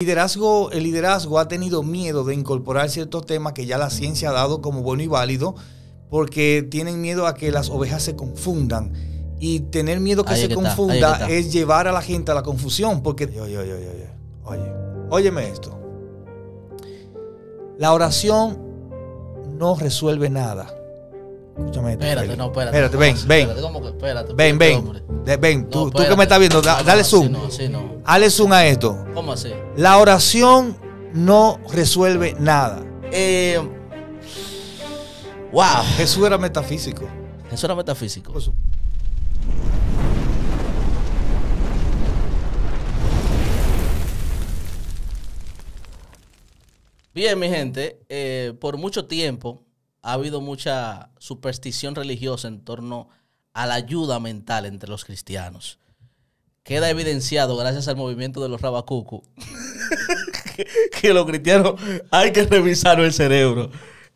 Liderazgo, el liderazgo ha tenido miedo de incorporar ciertos temas que ya la ciencia ha dado como bueno y válido, porque tienen miedo a que las ovejas se confundan. Y tener miedo que se confunda es llevar a la gente a la confusión, porque... Oye, oye, oye, oye, oye, óyeme esto. La oración no resuelve nada. Escúchame Espérate, no, espérate. Espérate, ven, ven. ¿cómo que espérate? Ven, ven. Ven, tú, que me estás viendo, dale zoom. No, Dale zoom a esto. ¿Cómo así? La oración no resuelve nada. Eh, wow. Jesús era metafísico. Jesús era metafísico. Bien, mi gente, eh, por mucho tiempo ha habido mucha superstición religiosa en torno a la ayuda mental entre los cristianos. Queda evidenciado gracias al movimiento de los rabacucu que, los cristianos hay que revisar el cerebro.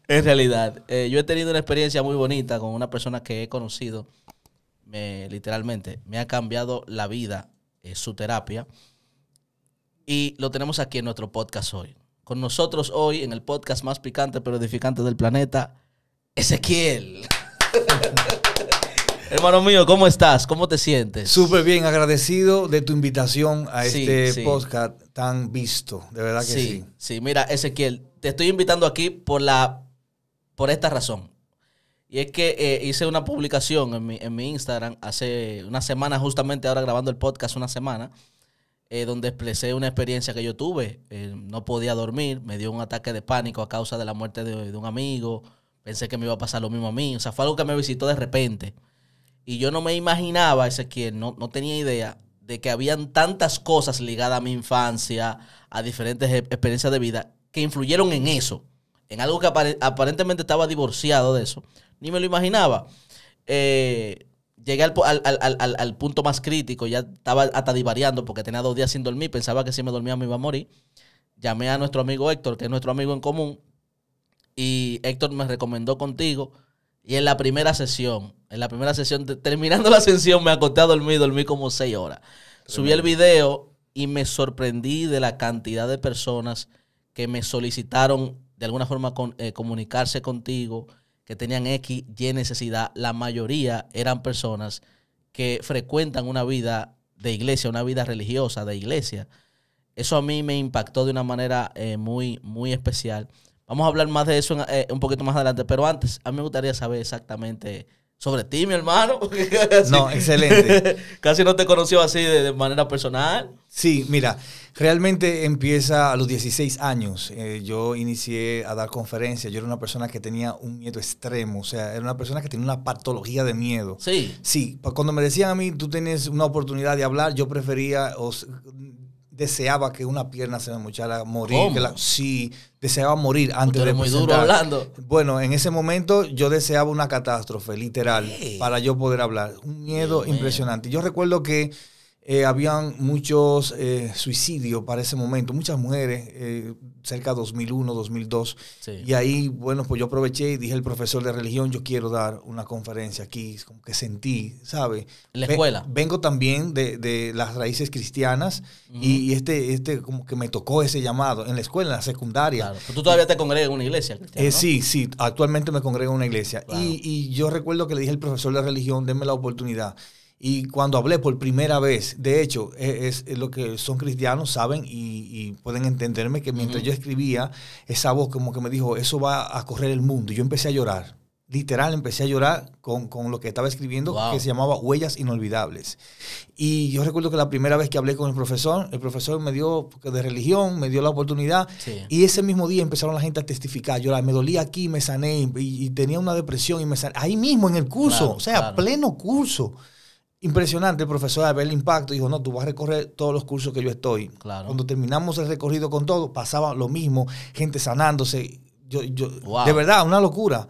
En realidad, eh, yo he tenido una experiencia muy bonita con una persona que he conocido, literalmente, me ha cambiado la vida, eh, su terapia, y lo tenemos aquí en nuestro podcast hoy nosotros hoy en el podcast más picante pero edificante del planeta, Ezequiel. Hermano mío, ¿cómo estás? ¿Cómo te sientes? Súper bien, agradecido de tu invitación a este podcast tan visto, de verdad que sí, sí. mira, Ezequiel, te estoy invitando aquí por la por esta razón. Y es que eh, hice una publicación en mi, en mi Instagram hace una semana, justamente ahora grabando el podcast, una semana, eh, donde expresé una experiencia que yo tuve. Eh, no podía dormir, me dio un ataque de pánico a causa de la muerte de, un amigo. Pensé que me iba a pasar lo mismo a mí. O sea, fue algo que me visitó de repente. Y yo no me imaginaba, ese no, no tenía idea de que habían tantas cosas ligadas a mi infancia, a diferentes e, experiencias de vida, que influyeron en eso. En algo que aparentemente estaba divorciado de eso. Ni me lo imaginaba. Eh, llegué al, punto más crítico, ya estaba hasta divariando porque tenía dos días sin dormir, pensaba que si me dormía me iba a morir. Llamé a nuestro amigo Héctor, que es nuestro amigo en común, y Héctor me recomendó contigo. Y en la primera sesión, en la primera sesión, terminando la sesión, me acosté a dormir, dormí como seis horas. Subí el video y me sorprendí de la cantidad de personas que me solicitaron de alguna forma eh, comunicarse contigo, que tenían X, Y necesidad, la mayoría eran personas que frecuentan una vida de iglesia, una vida religiosa de iglesia. Eso a mí me impactó de una manera eh, muy, muy especial. Vamos a hablar más de eso eh, un poquito más adelante, pero antes a mí me gustaría saber exactamente sobre ti, mi hermano. no, excelente. Casi no te conoció así de, manera personal. Sí, mira, realmente empieza a los 16 años. Eh, yo inicié a dar conferencias. Yo era una persona que tenía un miedo extremo. O sea, era una persona que tenía una patología de miedo. Sí. Sí, cuando me decían a mí, tú tienes una oportunidad de hablar, yo prefería deseaba que una pierna se me mochara, morir. sí, deseaba morir antes de muy duro hablando. Bueno, en ese momento yo deseaba una catástrofe, literal, para yo poder hablar. Un miedo impresionante. Yo recuerdo que eh, habían muchos eh, suicidios para ese momento, muchas mujeres, eh, cerca de 2001, 2002. Y ahí, bueno, pues yo aproveché y dije al profesor de religión, yo quiero dar una conferencia aquí, como que sentí, ¿sabe? La escuela. Vengo también de, de las raíces cristianas y, este, este como que me tocó ese llamado en la escuela, en la secundaria. Claro. Pero tú todavía te congregas en una iglesia. Sí, sí, actualmente me congrego en una iglesia. Y, y yo recuerdo que le dije al profesor de religión, denme la oportunidad. Y cuando hablé por primera vez, de hecho, e, es, lo que son cristianos, saben y, pueden entenderme que mientras yo escribía, esa voz como que me dijo, eso va a correr el mundo. Y yo empecé a llorar. Literal, empecé a llorar con, con lo que estaba escribiendo, que se llamaba Huellas Inolvidables. Y yo recuerdo que la primera vez que hablé con el profesor, el profesor me dio, de religión, me dio la oportunidad. Y ese mismo día empezaron la gente a testificar. Yo me dolía aquí, me sané y, tenía una depresión y me sané. Ahí mismo en el curso, o sea, pleno curso. Impresionante el profesor de ver el impacto. Dijo, no, tú vas a recorrer todos los cursos que yo estoy. Claro. Cuando terminamos el recorrido con todo, pasaba lo mismo, gente sanándose. De verdad, una locura.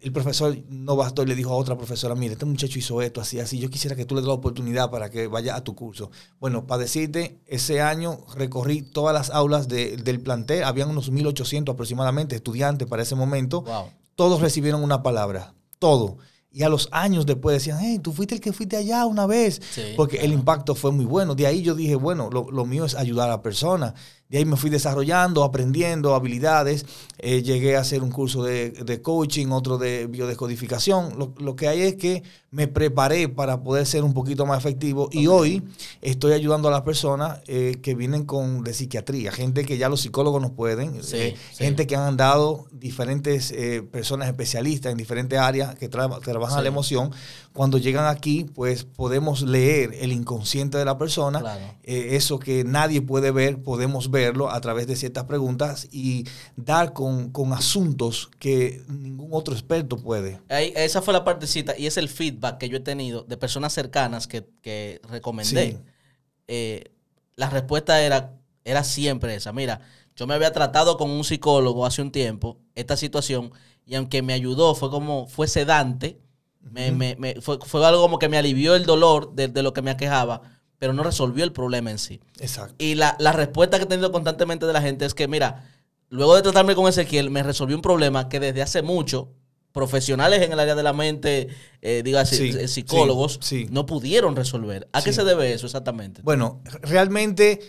El profesor no bastó y le dijo a otra profesora, mire, este muchacho hizo esto, así, así. Yo quisiera que tú le des la oportunidad para que vaya a tu curso. Bueno, para decirte, ese año recorrí todas las aulas del plantel. Habían unos 1.800 aproximadamente estudiantes para ese momento. Todos recibieron una palabra. Todo. Y a los años después decían, hey, tú fuiste el que fuiste allá una vez, porque el impacto fue muy bueno. De ahí yo dije, bueno, lo, mío es ayudar a la persona. De ahí me fui desarrollando, aprendiendo habilidades. Eh, llegué a hacer un curso de, coaching, otro de biodescodificación. Lo, lo, que hay es que me preparé para poder ser un poquito más efectivo y hoy estoy ayudando a las personas eh, que vienen con de psiquiatría, gente que ya los psicólogos no pueden, eh, gente que han dado diferentes personas especialistas en diferentes áreas que trabajan la emoción cuando llegan aquí, pues podemos leer el inconsciente de la persona, eh, eso que nadie puede ver, podemos verlo a través de ciertas preguntas y dar con, asuntos que ningún otro experto puede. esa fue la partecita y es el feedback que yo he tenido de personas cercanas que, recomendé. Eh, la respuesta era, era siempre esa, mira, yo me había tratado con un psicólogo hace un tiempo, esta situación, y aunque me ayudó, fue como, fue sedante me, fue, fue, algo como que me alivió el dolor de, lo que me aquejaba, pero no resolvió el problema en sí. Exacto. Y la, respuesta que he tenido constantemente de la gente es que, mira, luego de tratarme con Ezequiel, me resolvió un problema que desde hace mucho profesionales en el área de la mente, eh, así, eh, psicólogos, no pudieron resolver. ¿A qué se debe eso exactamente? Bueno, realmente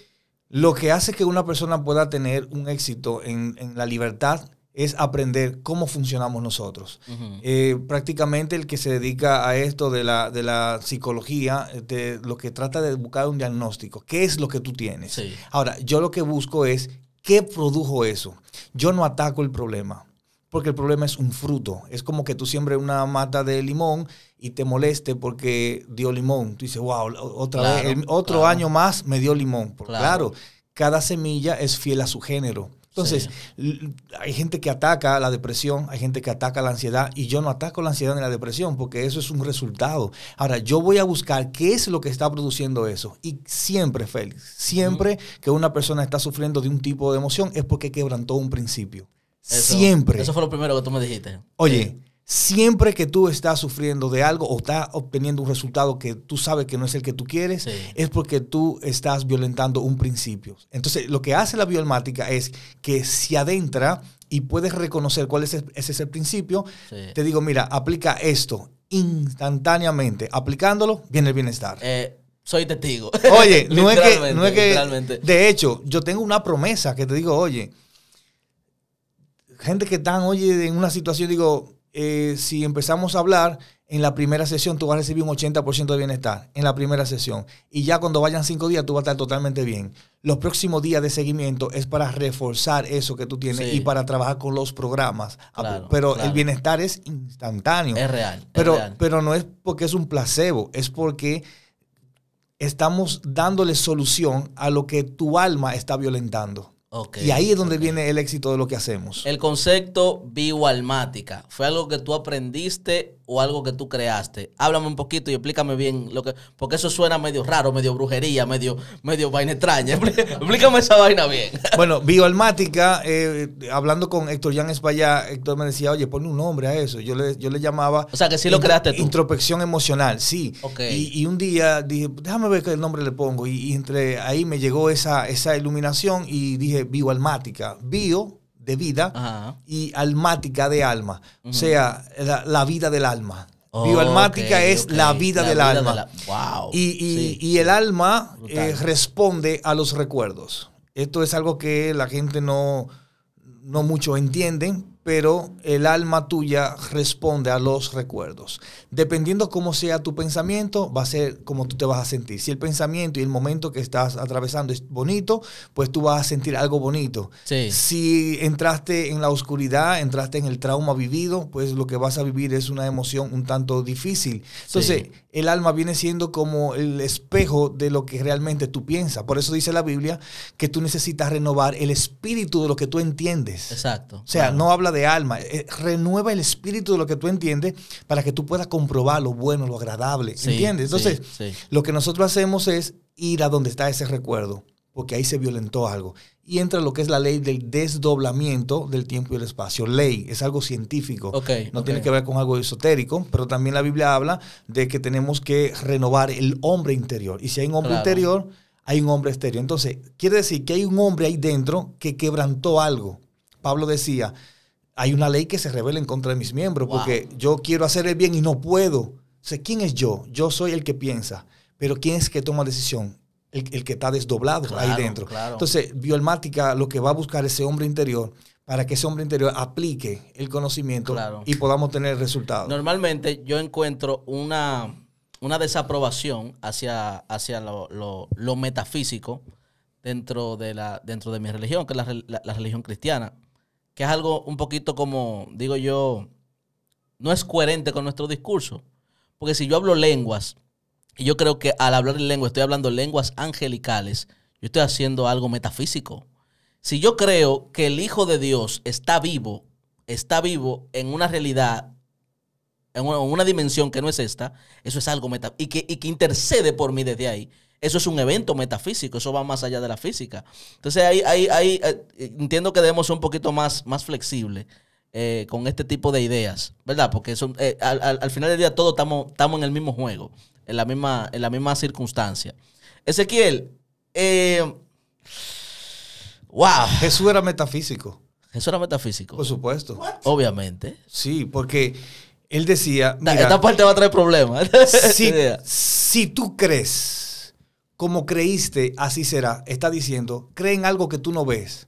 lo que hace que una persona pueda tener un éxito en, en la libertad es aprender cómo funcionamos nosotros. Eh, prácticamente el que se dedica a esto de la, psicología, eh, de lo que trata de buscar un diagnóstico, qué es lo que tú tienes. Ahora, yo lo que busco es qué produjo eso. Yo no ataco el problema, porque el problema es un fruto. Es como que tú siembres una mata de limón y te moleste porque dio limón. Tú dices, wow, otra vez, otro año más me dio limón. claro, cada semilla es fiel a su género. Entonces, hay gente que ataca la depresión, hay gente que ataca la ansiedad y yo no ataco la ansiedad ni la depresión porque eso es un resultado. Ahora, yo voy a buscar qué es lo que está produciendo eso. Y siempre, Félix, siempre que una persona está sufriendo de un tipo de emoción es porque quebrantó un principio. siempre. Eso fue lo primero que tú me dijiste. Oye siempre que tú estás sufriendo de algo o estás obteniendo un resultado que tú sabes que no es el que tú quieres, es porque tú estás violentando un principio. Entonces, lo que hace la biomática es que se adentra y puedes reconocer cuál es ese, principio. Te digo, mira, aplica esto instantáneamente. Aplicándolo, viene el bienestar. Eh, soy testigo. Oye, no es que, no es que de hecho, yo tengo una promesa que te digo, oye, gente que están, oye, en una situación, digo, eh, si empezamos a hablar, en la primera sesión tú vas a recibir un 80% de bienestar, en la primera sesión. Y ya cuando vayan cinco días tú vas a estar totalmente bien. Los próximos días de seguimiento es para reforzar eso que tú tienes y para trabajar con los programas. Ah, pero el bienestar es instantáneo. Es real. Pero, es real. pero no es porque es un placebo, es porque estamos dándole solución a lo que tu alma está violentando y ahí es donde viene el éxito de lo que hacemos. El concepto bioalmática, ¿fue algo que tú aprendiste o algo que tú creaste. Háblame un poquito y explícame bien lo que. Porque eso suena medio raro, medio brujería, medio, medio vaina extraña. explícame esa vaina bien. Bueno, bioalmática, eh, hablando con Héctor Jan Espallá, Héctor me decía, oye, ponle un nombre a eso. Yo le, yo le llamaba. O sea, que sí lo creaste tú. Introspección emocional, sí. Ok Y, un día dije, déjame ver qué nombre le pongo. Y, entre ahí me llegó esa, esa iluminación y dije bioalmática. Bio de vida y almática de alma. O sea, la, vida del alma. Bioalmática es la vida del alma. y, el alma eh, responde a los recuerdos. Esto es algo que la gente no, no mucho entiende, pero el alma tuya responde a los recuerdos. Dependiendo cómo sea tu pensamiento, va a ser como tú te vas a sentir. Si el pensamiento y el momento que estás atravesando es bonito, pues tú vas a sentir algo bonito. Si entraste en la oscuridad, entraste en el trauma vivido, pues lo que vas a vivir es una emoción un tanto difícil. Entonces, el alma viene siendo como el espejo de lo que realmente tú piensas. Por eso dice la Biblia que tú necesitas renovar el espíritu de lo que tú entiendes. Exacto. O sea, no habla de alma, eh, renueva el espíritu de lo que tú entiendes para que tú puedas comprobar lo bueno, lo agradable. ¿Entiendes? Entonces, lo que nosotros hacemos es ir a donde está ese recuerdo porque ahí se violentó algo. Y entra lo que es la ley del desdoblamiento del tiempo y el espacio. Ley, es algo científico. no tiene que ver con algo esotérico, pero también la Biblia habla de que tenemos que renovar el hombre interior. Y si hay un hombre interior, hay un hombre exterior. Entonces, quiere decir que hay un hombre ahí dentro que quebrantó algo. Pablo decía, hay una ley que se revela en contra de mis miembros, porque yo quiero hacer el bien y no puedo. O ¿quién es yo? Yo soy el que piensa, pero ¿quién es que toma decisión? el, que está desdoblado ahí dentro. Entonces, biomática lo que va a buscar ese hombre interior para que ese hombre interior aplique el conocimiento y podamos tener resultados. Normalmente yo encuentro una, una desaprobación hacia, hacia lo, metafísico dentro de, la, dentro de mi religión, que es la, religión cristiana, que es algo un poquito como, digo yo, no es coherente con nuestro discurso. Porque si yo hablo lenguas y yo creo que al hablar en lengua, estoy hablando lenguas angelicales, yo estoy haciendo algo metafísico. Si yo creo que el Hijo de Dios está vivo, está vivo en una realidad, en una, dimensión que no es esta, eso es algo metafísico y que, intercede por mí desde ahí. Eso es un evento metafísico, eso va más allá de la física. Entonces ahí, ahí, ahí eh, entiendo que debemos ser un poquito más, más flexibles eh, con este tipo de ideas, ¿verdad? Porque son, eh, al, final del día todos estamos, en el mismo juego, en la misma, en la misma circunstancia. Ezequiel, eh, wow. Jesús era metafísico. Jesús era metafísico. Por supuesto. Obviamente. Sí, porque él decía... Mira, Esta parte va a traer problemas. si, si tú crees como creíste, así será. Está diciendo, cree en algo que tú no ves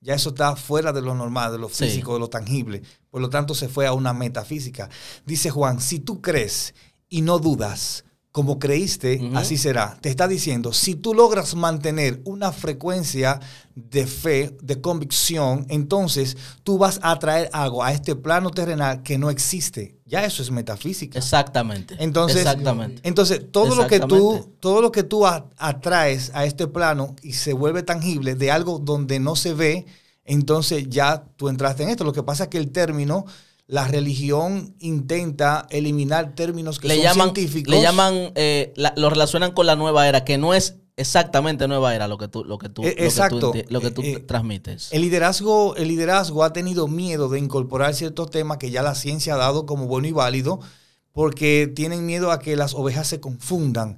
ya eso está fuera de lo normal, de lo físico, de lo tangible. Por lo tanto, se fue a una metafísica. Dice Juan, si tú crees y no dudas, como creíste, así será. Te está diciendo, si tú logras mantener una frecuencia de fe, de convicción, entonces tú vas a traer algo a este plano terrenal que no existe. Ya eso es metafísica. Exactamente. Entonces, Exactamente. entonces todo lo que tú, todo lo que tú atraes a este plano y se vuelve tangible de algo donde no se ve, entonces ya tú entraste en esto. Lo que pasa es que el término la religión intenta eliminar términos que son científicos. Le llaman, eh, lo relacionan con la nueva era, que no es exactamente nueva era lo que tú, lo que tú, e, lo que tú eh, eh, transmites. El liderazgo, el liderazgo ha tenido miedo de incorporar ciertos temas que ya la ciencia ha dado como bueno y válido, porque tienen miedo a que las ovejas se confundan.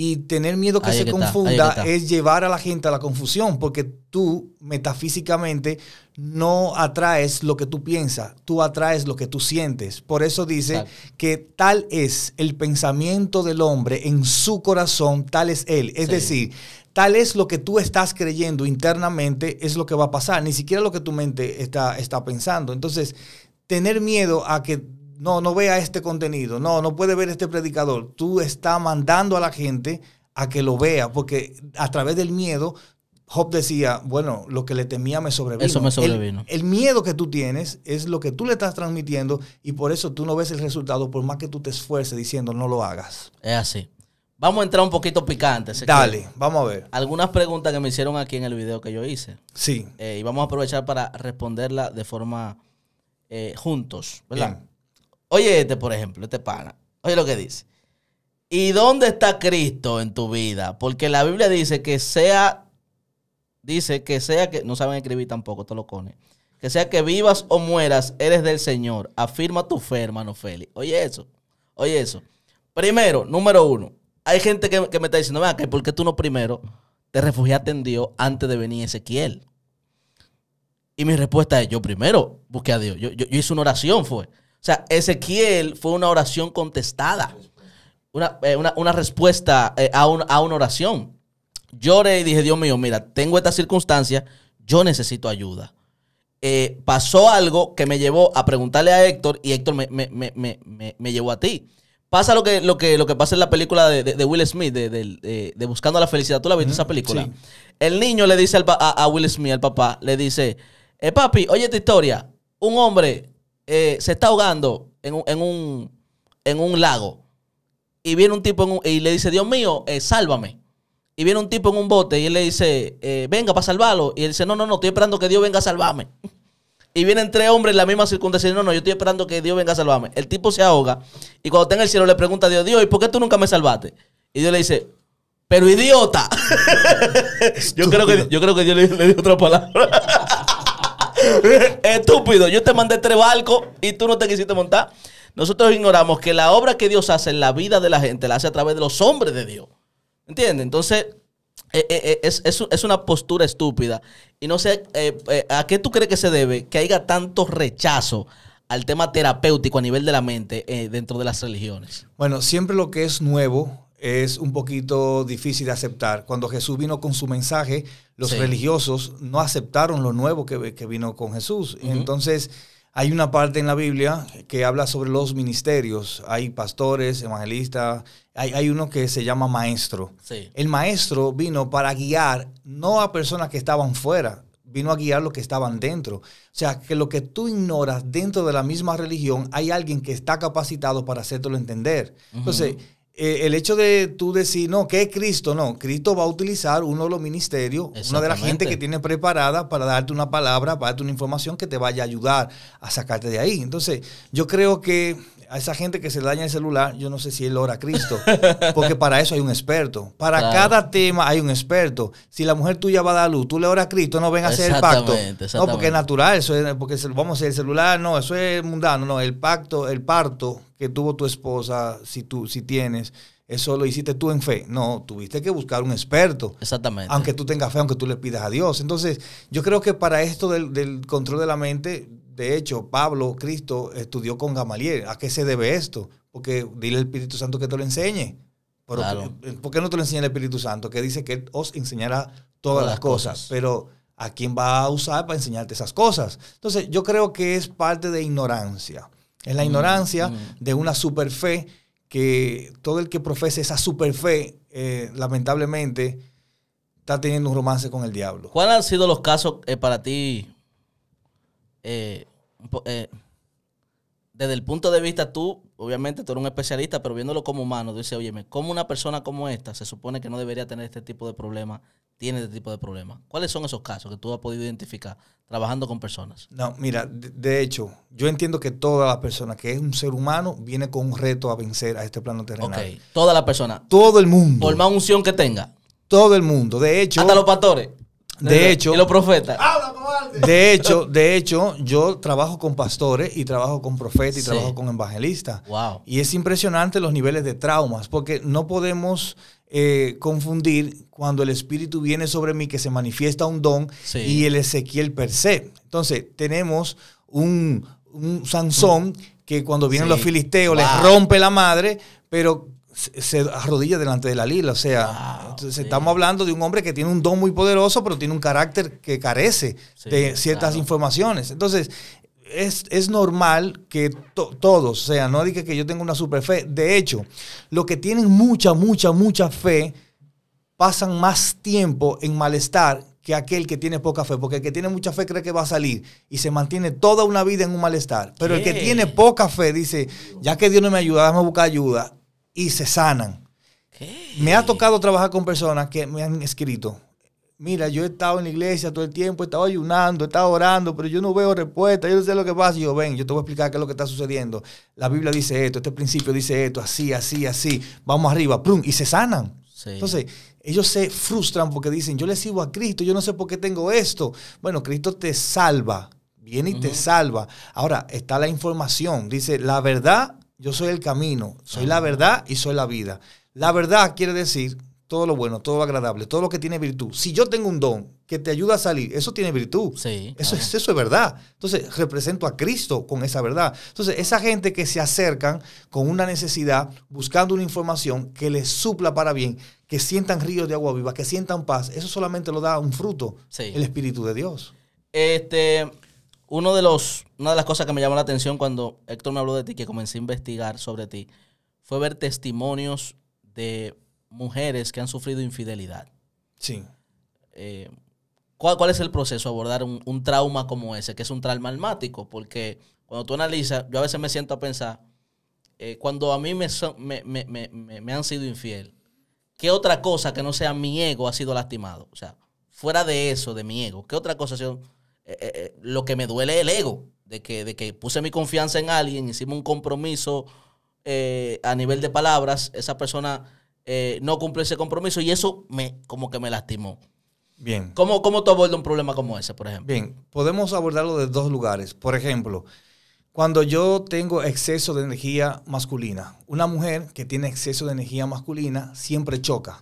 Y tener miedo que se confunda es llevar a la gente a la confusión, porque tú metafísicamente no atraes lo que tú piensas, tú atraes lo que tú sientes. Por eso dice que tal es el pensamiento del hombre en su corazón, tal es él. Es decir, tal es lo que tú estás creyendo internamente, es lo que va a pasar, ni siquiera lo que tu mente está, está pensando. Entonces, tener miedo a que no, no vea este contenido, no, no puede ver este predicador. Tú estás mandando a la gente a que lo vea, porque a través del miedo, Job decía, bueno, lo que le temía me sobrevino. Eso me sobrevino. El, miedo que tú tienes es lo que tú le estás transmitiendo y por eso tú no ves el resultado, por más que tú te esfuerces diciendo no lo hagas. Es así. Vamos a entrar un poquito picante. Dale, vamos a ver. Algunas preguntas que me hicieron aquí en el video que yo hice. Sí. Eh, y vamos a aprovechar para responderla de forma eh, juntos, ¿verdad? Oye, este, por ejemplo, este pana. Oye lo que dice. ¿Y dónde está Cristo en tu vida? Porque la Biblia dice que sea, dice que sea que, no saben escribir tampoco, esto lo cone. Que sea que vivas o mueras, eres del Señor. Afirma tu fe, hermano Félix. Oye eso, oye eso. Primero, número uno, hay gente que, me está diciendo, que ¿por qué tú no primero te refugiaste en Dios antes de venir Ezequiel? Y mi respuesta es, yo primero busqué a Dios. yo hice una oración, fue sea, Ezequiel fue una oración contestada, una, eh, respuesta eh, a, una oración. Lloré y dije, Dios mío, mira, tengo esta circunstancia, yo necesito ayuda. Eh, pasó algo que me llevó a preguntarle a Héctor y Héctor me, llevó a ti. Pasa lo que, lo que, lo que pasa en la película de, Will Smith, de, Buscando la Felicidad. ¿Tú la viste esa película? El niño le dice a, Will Smith, al papá, le dice, papi, oye esta historia. Un hombre eh, se está ahogando en un, en un, en un lago. Y viene un tipo y le dice, Dios mío, eh, sálvame. Y viene un tipo en un bote y él le dice, eh, venga para salvarlo. Y él dice, no, no, no, estoy esperando que Dios venga a salvarme. Y vienen tres hombres en la misma circunstancia. No, no, yo estoy esperando que Dios venga a salvarme. El tipo se ahoga. Y cuando está en el cielo le pregunta a Dios, Dios, ¿y por qué tú nunca me salvaste? Y Dios le dice, pero idiota. yo, creo que, yo creo que Dios le, le dio otra palabra. Estúpido, yo te mandé tres barcos y tú no te quisiste montar. Nosotros ignoramos que la obra que Dios hace en la vida de la gente la hace a través de los hombres de Dios. ¿Entiendes? Entonces, eh, eh, eh, es, una postura estúpida. Y no sé, ¿a qué tú crees que se debe que haya tanto rechazo al tema terapéutico a nivel de la mente dentro de las religiones? Bueno, siempre lo que es nuevo es un poquito difícil de aceptar. Cuando Jesús vino con su mensaje, los religiosos no aceptaron lo nuevo que, vino con Jesús. Entonces, hay una parte en la Biblia que habla sobre los ministerios. Hay pastores, evangelistas, hay, uno que se llama maestro. El maestro vino para guiar no a personas que estaban fuera, vino a guiar los que estaban dentro. O sea, que lo que tú ignoras dentro de la misma religión, hay alguien que está capacitado para hacértelo entender. Entonces, eh, el hecho de tú decir, no, ¿qué es Cristo? No, Cristo va a utilizar uno de los ministerios, una de la gente que tiene preparada para darte una palabra, para darte una información que te vaya a ayudar a sacarte de ahí. Entonces, yo creo que a esa gente que se daña el celular, yo no sé si él ora a Cristo, porque para eso hay un experto. Para cada tema hay un experto. Si la mujer tuya va a dar luz, tú le oras a Cristo, no ven a hacer el pacto. No, porque es natural, eso es, porque vamos a hacer el celular, no, eso es mundano, no, el pacto, el parto que tuvo tu esposa, si, tú, si tienes, eso lo hiciste tú en fe. No, tuviste que buscar un experto. Exactamente. Aunque tú tengas fe, aunque tú le pidas a Dios. Entonces, yo creo que para esto del, control de la mente, de hecho, Pablo, Cristo, estudió con Gamaliel. ¿A qué se debe esto? Porque dile al Espíritu Santo que te lo enseñe. Eh, eh, ¿Por qué no te lo enseña el Espíritu Santo? Que dice que os enseñará todas, las cosas. cosas. Pero ¿a quién va a usar para enseñarte esas cosas? Entonces, yo creo que es parte de ignorancia. Es la ignorancia mm, mm. de una superfe que todo el que profese esa superfe, eh, lamentablemente, está teniendo un romance con el diablo. ¿Cuáles han sido los casos eh, para ti, eh, desde el punto de vista tú, obviamente tú eres un especialista, pero viéndolo como humano, dices, oye, ¿cómo una persona como esta se supone que no debería tener este tipo de problemas tiene este tipo de problemas. ¿Cuáles son esos casos que tú has podido identificar trabajando con personas? No, mira, de, hecho, yo entiendo que toda la persona que es un ser humano viene con un reto a vencer a este plano terrenal. Ok, toda la persona. Todo el mundo. Por más unción que tenga. Todo el mundo. De hecho. Hasta los pastores. De, hecho. Y los profetas. De hecho, de hecho, yo trabajo con pastores y trabajo con profetas y trabajo con evangelistas. Wow. Y es impresionante los niveles de traumas, porque no podemos eh, confundir cuando el Espíritu viene sobre mí, que se manifiesta un don, y el Ezequiel per se. Entonces, tenemos un, Sansón mm. que cuando vienen los filisteos les rompe la madre, pero se arrodilla delante de la lila. O sea, estamos hablando de un hombre que tiene un don muy poderoso, pero tiene un carácter que carece de ciertas informaciones. Entonces, es, normal que todos, o sea, no diga que yo tengo una super fe. De hecho, los que tienen mucha, mucha, mucha fe pasan más tiempo en malestar que aquel que tiene poca fe, porque el que tiene mucha fe cree que va a salir y se mantiene toda una vida en un malestar. Pero el que tiene poca fe dice, ya que Dios no me ayuda, dame a buscar ayuda y se sanan. Me ha tocado trabajar con personas que me han escrito, mira, yo he estado en la iglesia todo el tiempo, he estado ayunando, he estado orando, pero yo no veo respuesta, yo no sé lo que pasa. yo, ven, yo te voy a explicar qué es lo que está sucediendo. La Biblia dice esto, este principio dice esto, así, así, así. Vamos arriba, prum, y se sanan. Entonces, ellos se frustran porque dicen, yo le sigo a Cristo, yo no sé por qué tengo esto. Bueno, Cristo te salva, viene y te salva. Ahora, está la información, dice, la verdad, yo soy el camino, soy la verdad y soy la vida. La verdad quiere decir todo lo bueno, todo lo agradable, todo lo que tiene virtud. Si yo tengo un don que te ayuda a salir, eso tiene virtud. Sí, eso, es, eso es verdad. Entonces, represento a Cristo con esa verdad. Entonces, esa gente que se acercan con una necesidad, buscando una información que les supla para bien, que sientan ríos de agua viva, que sientan paz, eso solamente lo da un fruto, el Espíritu de Dios. Este, uno de los, una de las cosas que me llamó la atención cuando Héctor me habló de ti, que comencé a investigar sobre ti, fue ver testimonios de mujeres que han sufrido infidelidad. Sí. Eh, ¿cuál, ¿cuál, es el proceso abordar un, trauma como ese, que es un trauma almático? Porque cuando tú analizas, yo a veces me siento a pensar, eh, cuando a mí me, me, me, han sido infiel, ¿qué otra cosa que no sea mi ego ha sido lastimado? O sea, fuera de eso, de mi ego, ¿qué otra cosa ha eh, lo que me duele el ego, de que, de que puse mi confianza en alguien, hicimos un compromiso a nivel de palabras, esa persona eh, no cumple ese compromiso y eso me como que me lastimó. Bien. ¿Cómo, ¿Cómo tú abordas un problema como ese, por ejemplo? Bien, podemos abordarlo de dos lugares. Por ejemplo, cuando yo tengo exceso de energía masculina, una mujer que tiene exceso de energía masculina siempre choca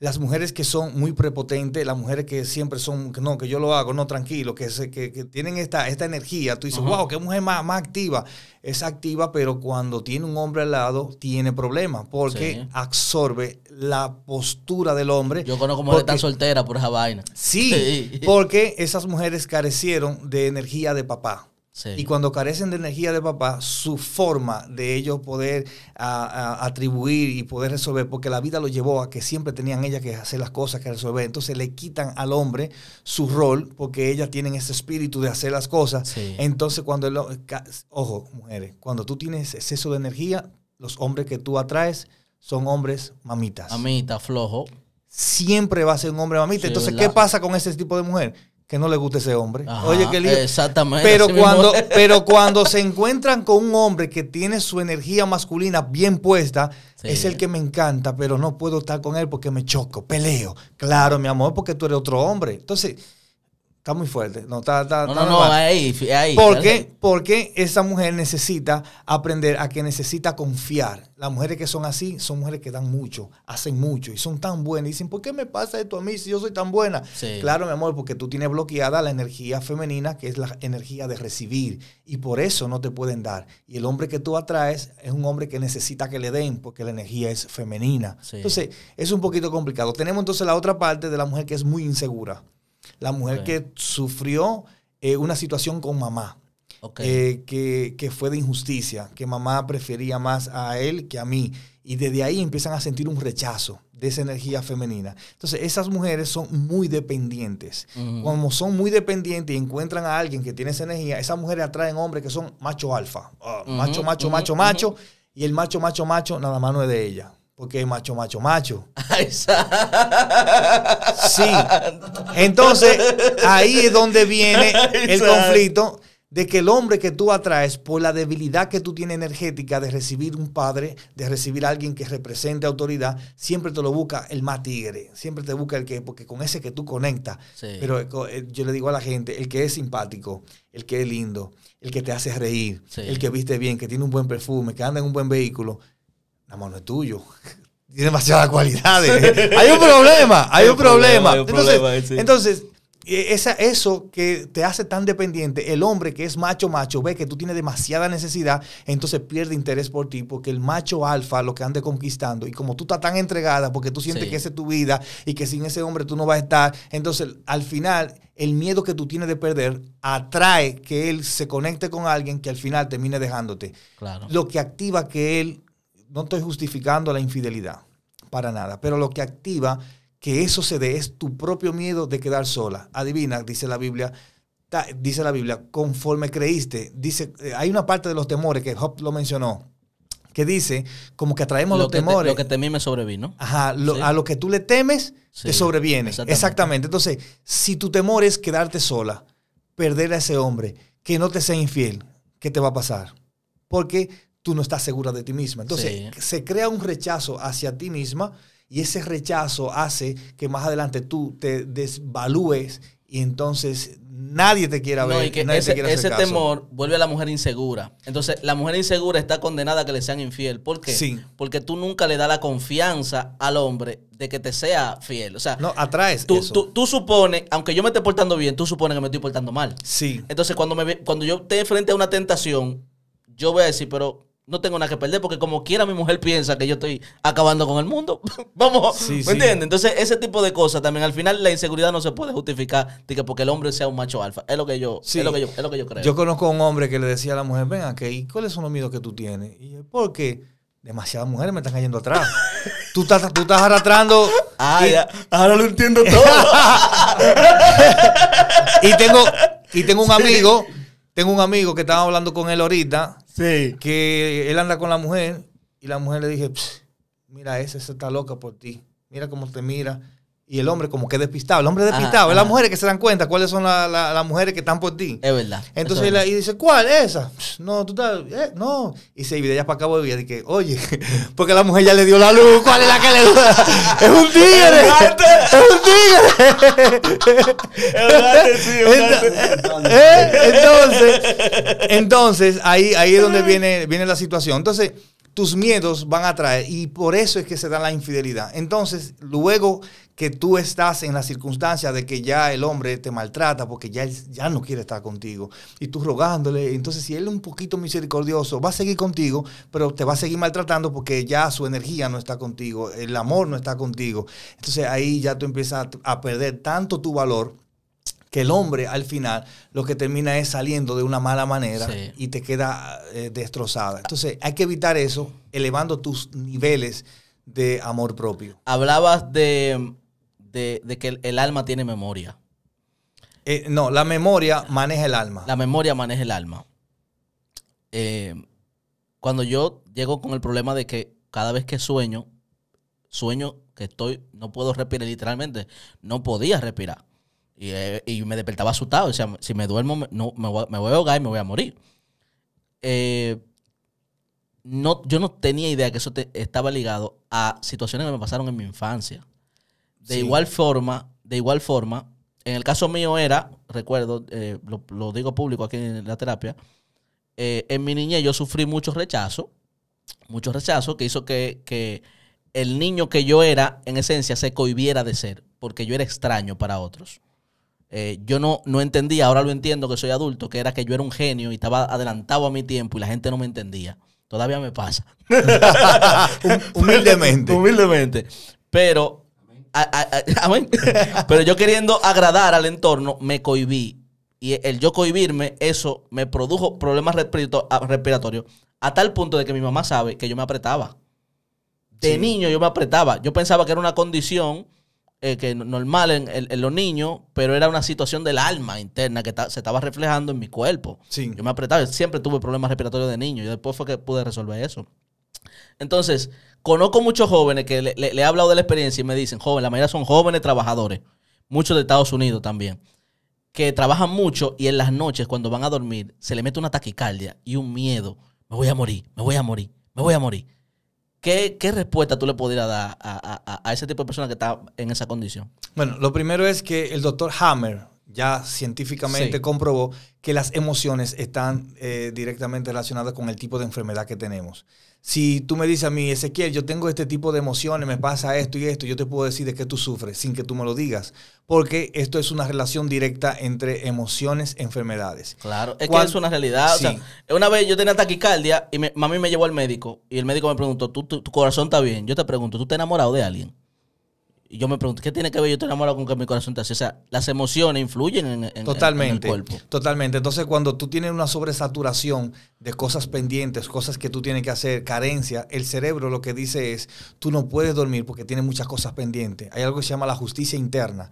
las mujeres que son muy prepotentes, las mujeres que siempre son, no, que yo lo hago, no, tranquilo, que, que, tienen esta, esta energía. Tú dices, wow, qué mujer más, más activa. Es activa, pero cuando tiene un hombre al lado, tiene problemas, porque absorbe la postura del hombre. Yo conozco mujeres tan soltera por esa vaina. sí, porque esas mujeres carecieron de energía de papá. Y cuando carecen de energía de papá, su forma de ellos poder atribuir y poder resolver, porque la vida lo llevó a que siempre tenían ellas que hacer las cosas, que resolver. Entonces le quitan al hombre su rol, porque ellas tienen ese espíritu de hacer las cosas. Entonces cuando, ojo, mujeres, cuando tú tienes exceso de energía, los hombres que tú atraes son hombres mamitas. Mamita, flojo. Siempre va a ser un hombre mamita. Entonces, ¿qué pasa con ese tipo de mujer? que no le guste ese hombre. Oye, qué lindo. Exactamente. Pero cuando, pero cuando se encuentran con un hombre que tiene su energía masculina bien puesta, es el que me encanta, pero no puedo estar con él porque me choco, peleo. Claro, mi amor, porque tú eres otro hombre. Entonces, Está muy fuerte. No, no, no, ahí, ¿Por qué? porque esa mujer necesita aprender a que necesita confiar. Las mujeres que son así son mujeres que dan mucho, hacen mucho y son tan buenas. Y dicen, ¿por qué me pasa esto a mí si yo soy tan buena? Claro, mi amor, porque tú tienes bloqueada la energía femenina, que es la energía de recibir. Y por eso no te pueden dar. Y el hombre que tú atraes es un hombre que necesita que le den, porque la energía es femenina. Entonces, es un poquito complicado. Tenemos entonces la otra parte de la mujer que es muy insegura la mujer que sufrió eh, una situación con mamá, eh, que, fue de injusticia, que mamá prefería más a él que a mí. Y desde ahí empiezan a sentir un rechazo de esa energía femenina. Entonces, esas mujeres son muy dependientes. Como son muy dependientes y encuentran a alguien que tiene esa energía, esas mujeres atraen hombres que son macho alfa, ah, macho, macho, macho, macho, y el macho, macho, macho nada más no es de ella. Porque es macho, macho, macho. Sí. Entonces, ahí es donde viene el conflicto de que el hombre que tú atraes por la debilidad que tú tienes energética de recibir un padre, de recibir a alguien que represente autoridad, siempre te lo busca el más tigre, siempre te busca el que, porque con ese que tú conectas. Pero eh, eh, yo le digo a la gente, el que es simpático, el que es lindo, el que te hace reír, el que viste bien, que tiene un buen perfume, que anda en un buen vehículo, la mano es tuyo. Tiene demasiadas cualidades. hay un problema, hay, un problema. entonces, problema entonces eh, eso que te hace tan dependiente, el hombre que es macho macho ve que tú tienes demasiada necesidad, entonces pierde interés por ti, porque el macho alfa lo que ande conquistando, y como tú estás tan entregada, porque tú sientes que esa es tu vida y que sin ese hombre tú no vas a estar, entonces al final el miedo que tú tienes de perder atrae que él se conecte con alguien que al final termine dejándote. Lo que activa que él no estoy justificando la infidelidad, para nada, pero lo que activa que eso se dé es tu propio miedo de quedar sola. Adivina, dice la Biblia, dice la Biblia, conforme creíste, dice, eh, hay una parte de los temores que Job lo mencionó, que dice como que atraemos los temores. lo que temí me sobrevino. Ajá, a lo que tú le temes te sobreviene. Exactamente. exactamente. Entonces, si tu temor es quedarte sola, perder a ese hombre, que no te sea infiel, ¿qué te va a pasar? Porque tú no estás segura de ti misma. Entonces, se crea un rechazo hacia ti misma y ese rechazo hace que más adelante tú te desvalúes y entonces nadie te quiera ver. nadie ese, temor vuelve a la mujer insegura. Entonces, la mujer insegura está condenada a que le sean infiel. ¿Por qué? Porque tú nunca le das la confianza al hombre de que te sea fiel. O sea, no, atraes. Tú, tú, supones, aunque yo me esté portando bien, tú supones que me estoy portando mal. Sí. Entonces, cuando, me, cuando yo esté frente a una tentación, yo voy a decir, pero no tengo nada que perder porque como quiera mi mujer piensa que yo estoy acabando con el mundo. Vamos, ¿me entiendes? Entonces, ese tipo de cosas también al final la inseguridad no se puede justificar porque el hombre sea un macho alfa. Es lo que yo, es lo que yo, creo. Yo conozco a un hombre que le decía a la mujer, "Venga, que cuáles son los miedos que tú tienes?" Y Demasiadas mujeres me están cayendo atrás. tú estás tú estás arrastrando Ah, ahora lo entiendo todo. y tengo y tengo un amigo, tengo un amigo que estaba hablando con él ahorita que él anda con la mujer y la mujer le dije, mira, esa, esa está loca por ti. Mira cómo te mira y el hombre como que despistado. El hombre despistado. es las mujeres que se dan cuenta cuáles son las mujeres que están por ti. Es verdad. Entonces y dice, ¿cuál? es Esa. No, tú estás. Eh, no. Y se divide ya para acá de y que, oye, porque la mujer ya le dio la luz. ¿Cuál es la que le dio? es un tigre. es un tigre. Eh, entonces, entonces, ahí, ahí es donde viene, viene la situación. Entonces, tus miedos van a traer y por eso es que se da la infidelidad. Entonces, luego que tú estás en la circunstancia de que ya el hombre te maltrata porque ya, ya no quiere estar contigo. Y tú rogándole. Entonces, si él es un poquito misericordioso, va a seguir contigo, pero te va a seguir maltratando porque ya su energía no está contigo, el amor no está contigo. Entonces, ahí ya tú empiezas a perder tanto tu valor que el hombre al final lo que termina es saliendo de una mala manera y te queda eh, destrozada. Entonces hay que evitar eso elevando tus niveles de amor propio. Hablabas de de, que el, alma tiene memoria. Eh, no, la memoria maneja el alma. La memoria maneja el alma. Eh, cuando yo llego con el problema de que cada vez que sueño, sueño que estoy, no puedo respirar literalmente, no podía respirar. Y, eh, me despertaba asustado. O sea, si me duermo, me, no, me, voy, me voy a ahogar y me voy a morir. no, yo no tenía idea que eso estaba ligado a situaciones que me pasaron en mi infancia. De igual forma, de igual forma, en el caso mío era, recuerdo, eh, lo, digo público aquí en la terapia, eh, en mi niñez yo sufrí mucho rechazo mucho rechazo que hizo que, que el niño que yo era, en esencia, se cohibiera de ser, porque yo era extraño para otros. Eh, yo no, no entendía, ahora lo entiendo que soy adulto, que era que yo era un genio y estaba adelantado a mi tiempo y la gente no me entendía. Todavía me pasa. humildemente. humildemente. Pero Pero yo queriendo agradar al entorno, me cohibí. Y el yo cohibirme, eso me produjo problemas respiratorios. A tal punto de que mi mamá sabe que yo me apretaba. De niño yo me apretaba. Yo pensaba que era una condición eh, que normal en, los niños, pero era una situación del alma interna que se estaba reflejando en mi cuerpo. Yo me apretaba. Siempre tuve problemas respiratorios de niño. Y después fue que pude resolver eso. Entonces, conozco muchos jóvenes que le, he hablado de la experiencia y me dicen, joven, la mayoría son jóvenes trabajadores, muchos de Estados Unidos también, que trabajan mucho y en las noches cuando van a dormir se le mete una taquicardia y un miedo, me voy a morir, me voy a morir, me voy a morir. ¿Qué, ¿Qué respuesta tú le podrías dar a, ese tipo de personas que está en esa condición? Bueno, lo primero es que el doctor Hammer, ya científicamente comprobó que las emociones están eh, directamente relacionadas con el tipo de enfermedad que tenemos. Si tú me dices a mí, Ezequiel, yo tengo este tipo de emociones, me pasa esto y esto, yo te puedo decir de qué tú sufres sin que tú me lo digas, porque esto es una relación directa entre emociones, enfermedades. Claro, es que es una realidad. O sea, una vez yo tenía taquicardia y mami me llevó al médico y el médico me preguntó, tu, corazón está bien. Yo te pregunto, ¿tú te enamorado de alguien? Y yo me pregunto, ¿qué tiene que ver yo estoy enamorado con que mi corazón te hace? O sea, las emociones influyen en, totalmente, el cuerpo. Totalmente. Entonces, cuando tú tienes una sobresaturación de cosas pendientes, cosas que tú tienes que hacer, carencia, el cerebro lo que dice es, tú no puedes dormir porque tienes muchas cosas pendientes. Hay algo que se llama la justicia interna.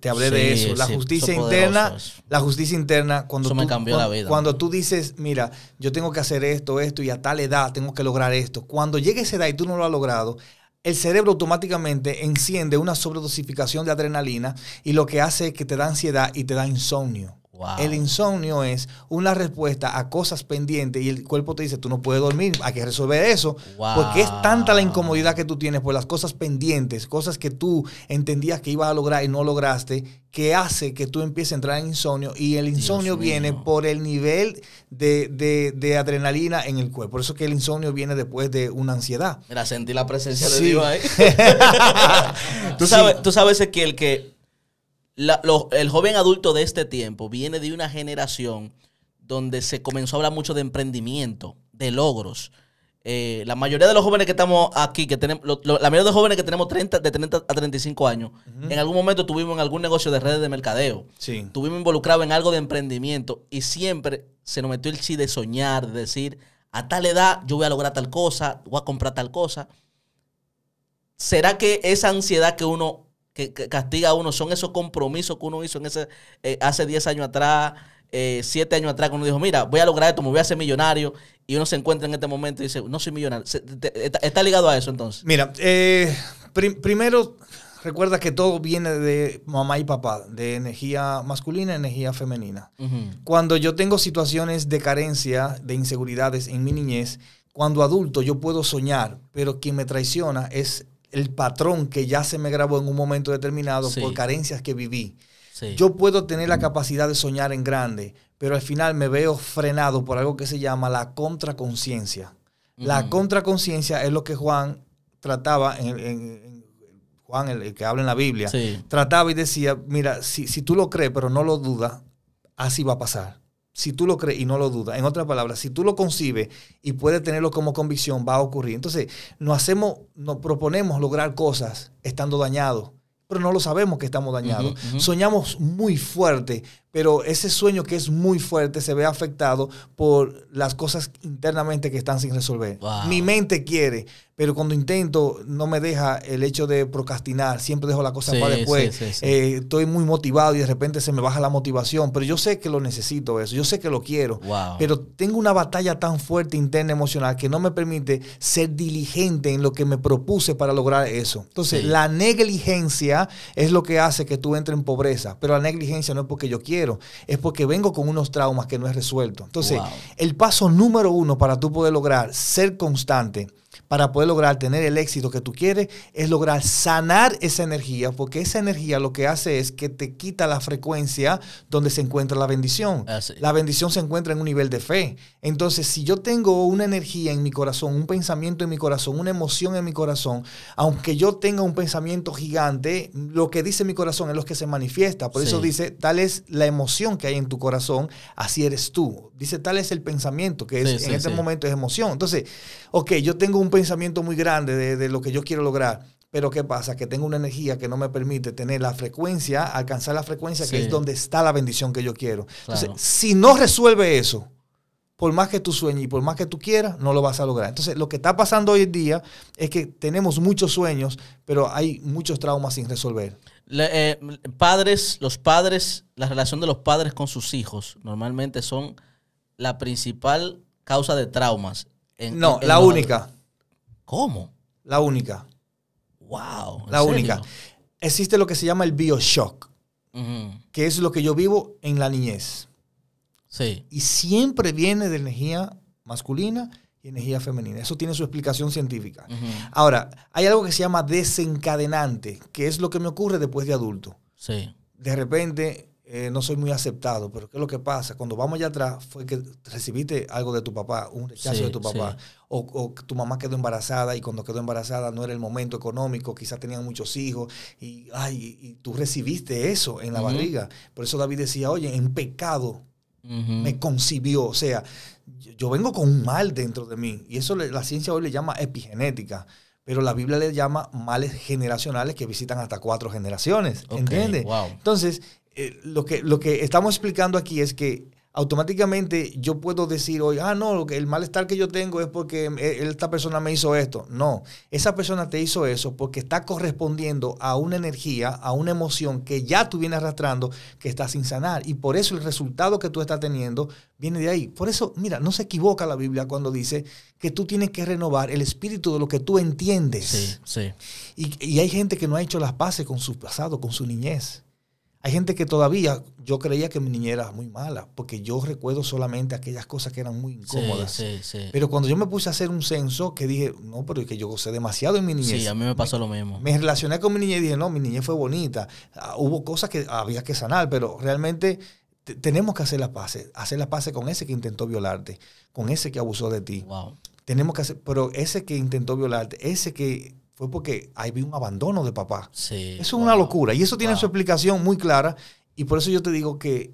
Te hablé de eso. La justicia interna, la justicia interna, cuando tú, cuando, tú dices, mira, yo tengo que hacer esto, esto, y a tal edad tengo que lograr esto. Cuando llegue esa edad y tú no lo has logrado, el cerebro automáticamente enciende una sobredosificación de adrenalina y lo que hace es que te da ansiedad y te da insomnio. El insomnio es una respuesta a cosas pendientes y el cuerpo te dice, tú no puedes dormir, hay que resolver eso, porque es tanta la incomodidad que tú tienes por las cosas pendientes, cosas que tú entendías que ibas a lograr y no lograste, que hace que tú empieces a entrar en insomnio y el insomnio viene por el nivel de, adrenalina en el cuerpo. Por eso es que el insomnio viene después de una ansiedad. Mira, sentí la presencia de Dios ahí. tú, sabes, tú sabes que el que el joven adulto de este tiempo viene de una generación donde se comenzó a hablar mucho de emprendimiento, de logros. Eh, la mayoría de los jóvenes que estamos aquí, que tenemos, la mayoría de los jóvenes que tenemos 30, de 30 a 35 años, en algún momento tuvimos en algún negocio de redes de mercadeo, sí. tuvimos involucrado en algo de emprendimiento y siempre se nos metió el chi de soñar, de decir, a tal edad yo voy a lograr tal cosa, voy a comprar tal cosa. ¿Será que esa ansiedad que uno castiga a uno son esos compromisos que uno hizo en ese, eh, hace 10 años atrás, 7 eh, años atrás, que uno dijo, mira, voy a lograr esto, me voy a hacer millonario, y uno se encuentra en este momento y dice, no soy millonario. está, ligado a eso entonces? Mira, eh, primero, recuerda que todo viene de mamá y papá, de energía masculina, energía femenina. Cuando yo tengo situaciones de carencia, de inseguridades en mi niñez, cuando adulto yo puedo soñar, pero quien me traiciona es el patrón que ya se me grabó en un momento determinado por carencias que viví. Yo puedo tener la capacidad de soñar en grande, pero al final me veo frenado por algo que se llama la contraconciencia. La contraconciencia es lo que Juan trataba en, Juan, el, que habla en la Biblia, trataba y decía, mira, si, si tú lo crees pero no lo dudas, así va a pasar si tú lo crees y no lo dudas. En otras palabras, si tú lo concibes y puedes tenerlo como convicción, va a ocurrir. Entonces, nos hacemos, nos proponemos lograr cosas estando dañados, pero no lo sabemos que estamos dañados. Soñamos muy fuerte, pero ese sueño que es muy fuerte se ve afectado por las cosas internamente que están sin resolver. Mi mente quiere, pero cuando intento no me deja el hecho de procrastinar, siempre dejo la cosa para después, eh, estoy muy motivado y de repente se me baja la motivación, pero yo sé que lo necesito eso, yo sé que lo quiero, pero tengo una batalla tan fuerte interna emocional que no me permite ser diligente en lo que me propuse para lograr eso. Entonces, la negligencia es lo que hace que tú entres en pobreza, pero la negligencia no es porque yo quiero, es porque vengo con unos traumas que no he resuelto. Entonces, el paso número uno para tú poder lograr ser constante, para poder lograr tener el éxito que tú quieres es lograr sanar esa energía, porque esa energía lo que hace es que te quita la frecuencia donde se encuentra la bendición. La bendición se encuentra en un nivel de fe. Entonces, si yo tengo una energía en mi corazón, un pensamiento en mi corazón, una emoción en mi corazón, aunque yo tenga un pensamiento gigante, lo que dice mi corazón es lo que se manifiesta. Por eso dice, tal es la emoción que hay en tu corazón, así eres tú. Dice, tal es el pensamiento, que en este momento es emoción. Entonces, ok, yo tengo un pensamiento pensamiento muy grande de, lo que yo quiero lograr. Pero ¿qué pasa? Que tengo una energía que no me permite tener la frecuencia, alcanzar la frecuencia que es donde está la bendición que yo quiero. Entonces, si no resuelve eso, por más que tú sueñes y por más que tú quieras, no lo vas a lograr. Entonces, lo que está pasando hoy en día es que tenemos muchos sueños, pero hay muchos traumas sin resolver. Eh, padres, los padres, la relación de los padres con sus hijos normalmente son la principal causa de traumas. no, la única. ¿Cómo? La única. Wow. La única. Existe lo que se llama el bioshock, shock, que es lo que yo vivo en la niñez. Sí. Y siempre viene de energía masculina y energía femenina. Eso tiene su explicación científica. Ahora, hay algo que se llama desencadenante, que es lo que me ocurre después de adulto. Sí. De repente eh, no soy muy aceptado, pero ¿qué es lo que pasa? Cuando vamos allá atrás fue que recibiste algo de tu papá, un rechazo de tu papá, o, tu mamá quedó embarazada y cuando quedó embarazada no era el momento económico, quizás tenían muchos hijos y, ay, y, tú recibiste eso en la barriga. Por eso David decía, oye, en pecado me concibió, o sea, yo, vengo con un mal dentro de mí y eso la ciencia hoy le llama epigenética pero la Biblia le llama males generacionales que visitan hasta cuatro generaciones. ¿Entiendes? Entonces, eh, lo, que, lo que estamos explicando aquí es que automáticamente yo puedo decir hoy, ah, no, el malestar que yo tengo es porque eh, esta persona me hizo esto. No, esa persona te hizo eso porque está correspondiendo a una energía, a una emoción que ya tú vienes arrastrando, que está sin sanar. Y por eso el resultado que tú estás teniendo viene de ahí. Por eso, mira, no se equivoca la Biblia cuando dice que tú tienes que renovar el espíritu de lo que tú entiendes. Sí, sí. Y, y hay gente que no ha hecho las paces con su pasado, con su niñez. Hay gente que todavía, yo creía que mi niña era muy mala, porque yo recuerdo solamente aquellas cosas que eran muy incómodas. Sí, sí, Pero cuando yo me puse a hacer un censo, que dije, no, pero es que yo gocé demasiado en mi niñez. Sí, a mí me pasó lo mismo. Me relacioné con mi niña y dije, no, mi niña fue bonita. Ah, hubo cosas que había que sanar, pero realmente tenemos que hacer la paz, hacer la paz con ese que intentó violarte, con ese que abusó de ti. Wow. Tenemos que hacer, pero ese que intentó violarte, ese que fue porque ahí vi un abandono de papá. eso es una locura y eso tiene su explicación muy clara y por eso yo te digo que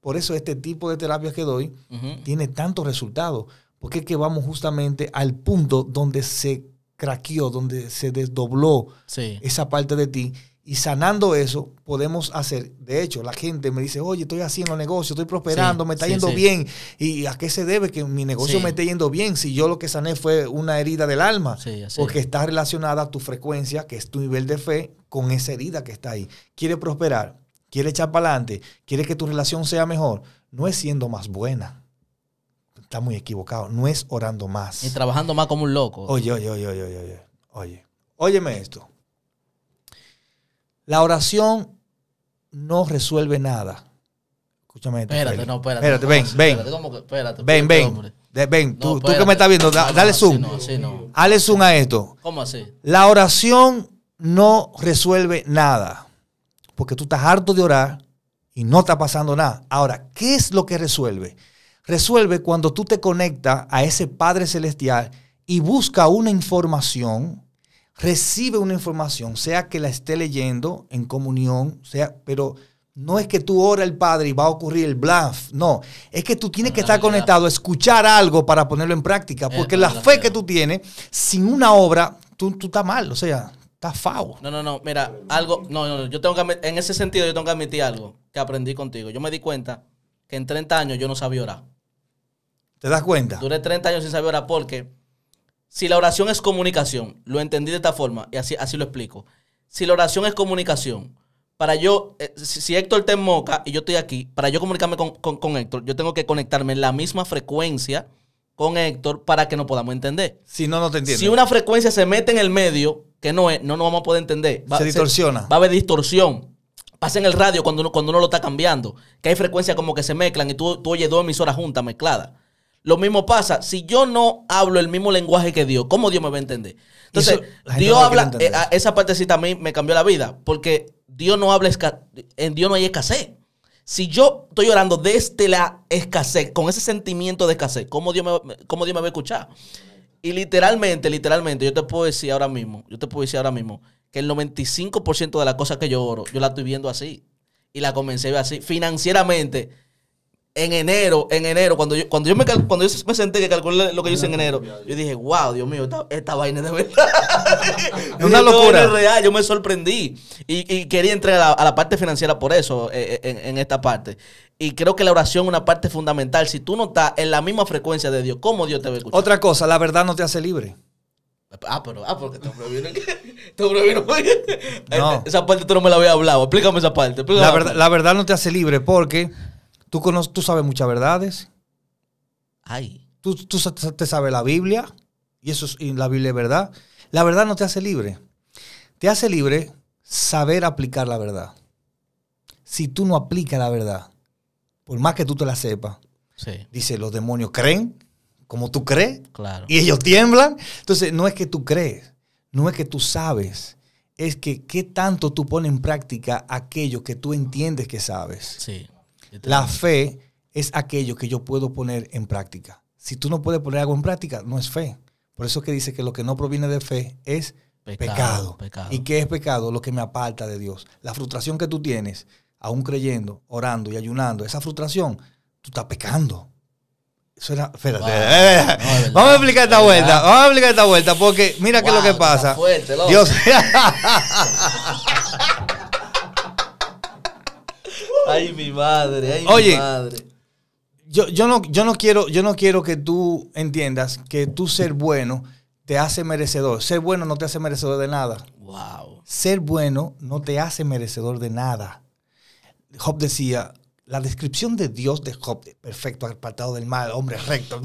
por eso este tipo de terapias que doy tiene tantos resultados, porque es que vamos justamente al punto donde se craqueó, donde se desdobló esa parte de ti y sanando eso, podemos hacer. De hecho, la gente me dice, oye, estoy haciendo negocio, estoy prosperando, me está yendo bien. ¿Y a qué se debe que mi negocio me esté yendo bien si yo lo que sané fue una herida del alma? Porque está relacionada a tu frecuencia, que es tu nivel de fe, con esa herida que está ahí. Quiere prosperar, quiere echar para adelante, quiere que tu relación sea mejor. No es siendo más buena. Está muy equivocado. No es orando más. Y trabajando más como un loco. Oye, oye, oye, oye, oye. Oye, óyeme esto la oración no resuelve nada. Escúchame. Esto, espérate, no, espérate. Espérate, ven, ven. Espérate, ¿cómo que, espérate, ven, ven. ven, tú, que me estás viendo, dale zoom. No, Dale zoom a esto. ¿Cómo así? La oración no resuelve nada. Porque tú estás harto de orar y no está pasando nada. Ahora, ¿qué es lo que resuelve? Resuelve cuando tú te conectas a ese Padre Celestial y busca una información recibe una información, sea que la esté leyendo en comunión, sea, pero no es que tú ora el Padre y va a ocurrir el bluff. no, es que tú tienes que estar conectado, escuchar algo para ponerlo en práctica, porque la fe que tú tienes, sin una obra, tú, tú estás mal, o sea, estás fao. No, no, no, mira, algo, no, no, yo tengo que, en ese sentido yo tengo que admitir algo que aprendí contigo. Yo me di cuenta que en 30 años yo no sabía orar. ¿Te das cuenta? Duré 30 años sin saber orar porque si la oración es comunicación, lo entendí de esta forma y así, así lo explico. Si la oración es comunicación, para yo, eh, si Héctor te Moca y yo estoy aquí, para yo comunicarme con, con, Héctor, yo tengo que conectarme en la misma frecuencia con Héctor para que no podamos entender. Si no, no te entiendo. Si una frecuencia se mete en el medio, que no es, no nos vamos a poder entender. Va, se distorsiona. va a haber distorsión pasa en el radio cuando uno, cuando uno lo está cambiando, que hay frecuencias como que se mezclan y tú, tú oyes dos emisoras juntas mezcladas. Lo mismo pasa, si yo no hablo el mismo lenguaje que Dios, ¿cómo Dios me va a entender? Entonces, Dios habla, eh, esa partecita a mí me cambió la vida, porque Dios no habla, en Dios no hay escasez. Si yo estoy orando desde la escasez, con ese sentimiento de escasez, ¿cómo Dios me, Dios me va a escuchar? Y literalmente, literalmente, yo te puedo decir ahora mismo, yo te puedo decir ahora mismo, que el 95% de las cosas que yo oro, yo la estoy viendo así. Y la comencé a ver así. Financieramente, en enero, en enero, cuando yo, cuando yo, me, cuando yo me senté que calculé lo que yo hice en enero, yo dije, wow, Dios mío, esta, vaina es de verdad. es una locura. real, yo me sorprendí. Y, quería entrar a la, parte financiera por eso, eh, eh, en, esta parte. Y creo que la oración es una parte fundamental. Si tú no estás en la misma frecuencia de Dios, ¿cómo Dios te va a escuchar? Otra cosa, la verdad no te hace libre. Ah, pero, ah, porque te prohibieron Te prohibieron Esa parte tú no me la habías hablado. Explícame esa parte. la, verdad, la verdad no te hace libre porque Tú, conoces, tú sabes muchas verdades. Ay. Tú, tú, te sabes la Biblia. Y eso es, la Biblia es verdad. La verdad no te hace libre. Te hace libre saber aplicar la verdad. Si tú no aplicas la verdad, por más que tú te la sepas, sí. dice, los demonios creen como tú crees. Claro. Y ellos tiemblan. Entonces, no es que tú crees, no es que tú sabes, es que qué tanto tú pones en práctica aquello que tú entiendes que sabes. Sí. La fe es aquello que yo puedo poner en práctica. Si tú no puedes poner algo en práctica, no es fe. Por eso es que dice que lo que no proviene de fe es pecado. ¿Y qué es pecado? Lo que me aparta de Dios. La frustración que tú tienes, aún creyendo, orando y ayunando, esa frustración, tú estás pecando. Eso era, vamos a explicar esta vuelta, vamos a explicar esta vuelta, porque mira qué es lo que pasa. Dios. Ay, mi madre, ay, Oye, mi madre. Yo, yo, no, yo, no quiero, yo no quiero que tú entiendas que tú ser bueno te hace merecedor. Ser bueno no te hace merecedor de nada. Wow. Ser bueno no te hace merecedor de nada. Job decía, la descripción de Dios de Job, perfecto, apartado del mal, hombre recto,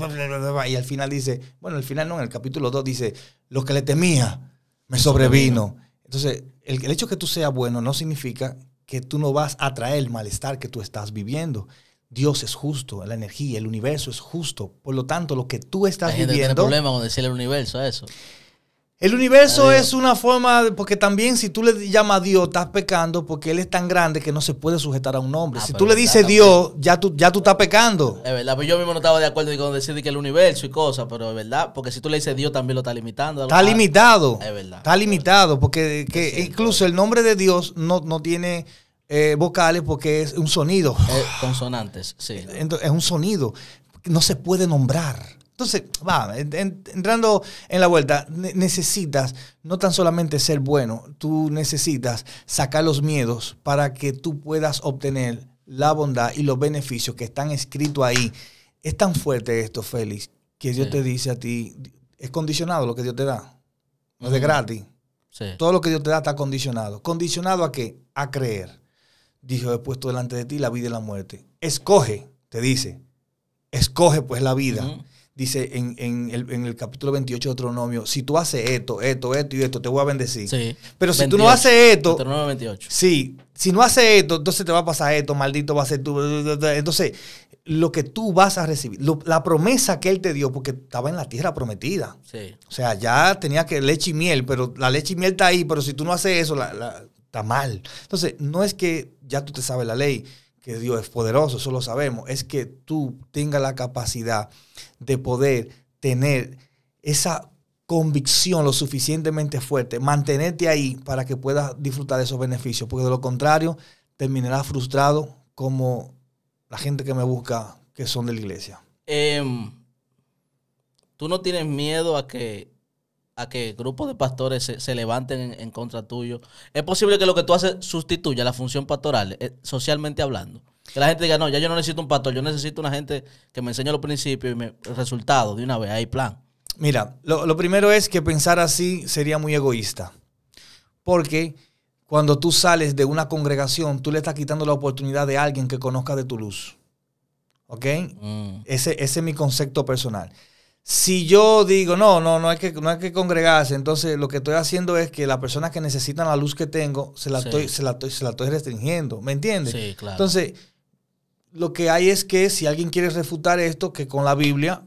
y al final dice, bueno, al final no, en el capítulo 2 dice, lo que le temía me sobrevino. Entonces, el, hecho que tú seas bueno no significa que tú no vas a traer el malestar que tú estás viviendo. Dios es justo, la energía, el universo es justo. Por lo tanto, lo que tú estás viviendo. viviendo. Tiene problema con decirle universo eso. El universo es una forma, porque también si tú le llamas a Dios, estás pecando porque Él es tan grande que no se puede sujetar a un hombre. Ah, si tú le dices Dios, ya tú, ya tú estás pecando. Es verdad, pero pues yo mismo no estaba de acuerdo con decir que el universo y cosas, pero es verdad, porque si tú le dices Dios también lo está limitando. Está limitado. Es verdad. Está limitado, porque incluso el nombre de Dios no, tiene... Eh, vocales porque es un sonido. Eh, consonantes, sí. es un sonido. No se puede nombrar. Entonces, va, entrando en la vuelta, necesitas no tan solamente ser bueno, tú necesitas sacar los miedos para que tú puedas obtener la bondad y los beneficios que están escritos ahí. Es tan fuerte esto, Félix, que Dios te dice a ti, es condicionado lo que Dios te da. No es de gratis. Todo lo que Dios te da está condicionado. ¿Condicionado a qué? A creer. Dijo, he puesto delante de ti la vida y la muerte. Escoge, te dice. Escoge pues la vida dice en, el, capítulo 28 de Deuteronomio, si tú haces esto, esto, esto y esto, te voy a bendecir. Sí. Pero si tú no haces esto... 28. Sí, si no haces esto, entonces te va a pasar esto, maldito va a ser tú. Entonces, lo que tú vas a recibir, la promesa que él te dio, porque estaba en la tierra prometida. Sí. O sea, ya tenía que leche y miel, pero la leche y miel está ahí, pero si tú no haces eso, está mal. Entonces, no es que ya tú te sabes la ley que Dios es poderoso, eso lo sabemos, es que tú tengas la capacidad de poder tener esa convicción lo suficientemente fuerte, mantenerte ahí para que puedas disfrutar de esos beneficios, porque de lo contrario terminarás frustrado como la gente que me busca que son de la iglesia. Em, tú no tienes miedo a que a que grupos de pastores se, levanten en, contra tuyo. Es posible que lo que tú haces sustituya la función pastoral, eh, socialmente hablando. Que la gente diga, no, ya yo no necesito un pastor, yo necesito una gente que me enseñe los principios y me, el resultado de una vez, hay plan. Mira, lo, primero es que pensar así sería muy egoísta. Porque cuando tú sales de una congregación, tú le estás quitando la oportunidad de alguien que conozca de tu luz. ¿Ok? Mm. ese es mi concepto personal. Si yo digo, no, no, no hay, que, no hay que congregarse, entonces lo que estoy haciendo es que las personas que necesitan la luz que tengo, se la, estoy, se la, estoy, restringiendo, ¿me entiendes? Sí, claro. Entonces, lo que hay es que si alguien quiere refutar esto, que con la Biblia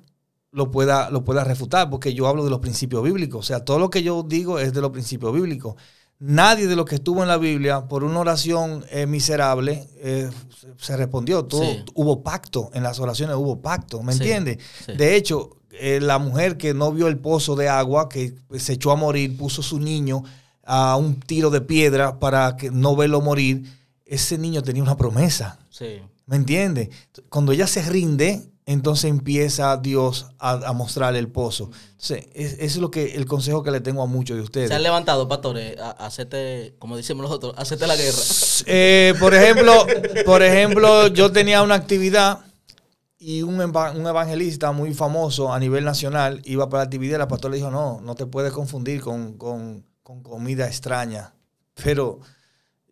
lo pueda, lo pueda refutar, porque yo hablo de los principios bíblicos. O sea, todo lo que yo digo es de los principios bíblicos. Nadie de los que estuvo en la Biblia, por una oración eh, miserable, eh, se respondió. Hubo pacto, en las oraciones hubo pacto, ¿me entiendes? De hecho, eh, la mujer que no vio el pozo de agua, que pues, se echó a morir, puso su niño a un tiro de piedra para que no verlo morir, ese niño tenía una promesa. ¿Me entiendes? Cuando ella se rinde, entonces empieza Dios a, mostrarle el pozo. es, es, lo que el consejo que le tengo a muchos de ustedes. Se han levantado, pastores, Hacete, como decimos nosotros, hacete la guerra. Eh, por ejemplo, por ejemplo, yo tenía una actividad y un, evangelista muy famoso a nivel nacional iba para la actividad y la pastora le dijo, no, no te puedes confundir con, comida extraña. Pero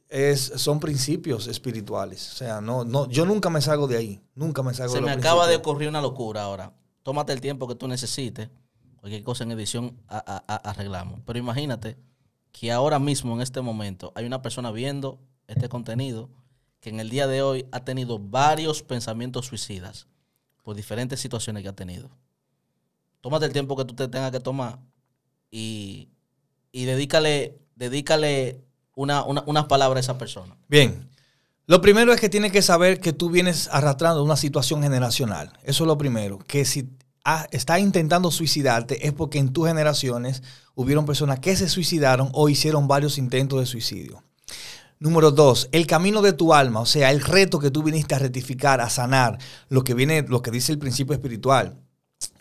es, son principios espirituales. O sea, no, no, yo nunca me salgo de ahí. Nunca me salgo Se me acaba de ocurrir una locura ahora. Tómate el tiempo que tú necesites. Cualquier cosa en edición arreglamos. Pero imagínate que ahora mismo, en este momento, hay una persona viendo este contenido que en el día de hoy ha tenido varios pensamientos suicidas por diferentes situaciones que ha tenido. Tómate el tiempo que tú te tengas que tomar y, y dedícale, dedícale unas palabras a esa persona. Bien. Lo primero es que tienes que saber que tú vienes arrastrando una situación generacional. Eso es lo primero. Que si está intentando suicidarte es porque en tus generaciones hubieron personas que se suicidaron o hicieron varios intentos de suicidio. Número dos, el camino de tu alma, o sea, el reto que tú viniste a rectificar, a sanar, lo que viene, lo que dice el principio espiritual,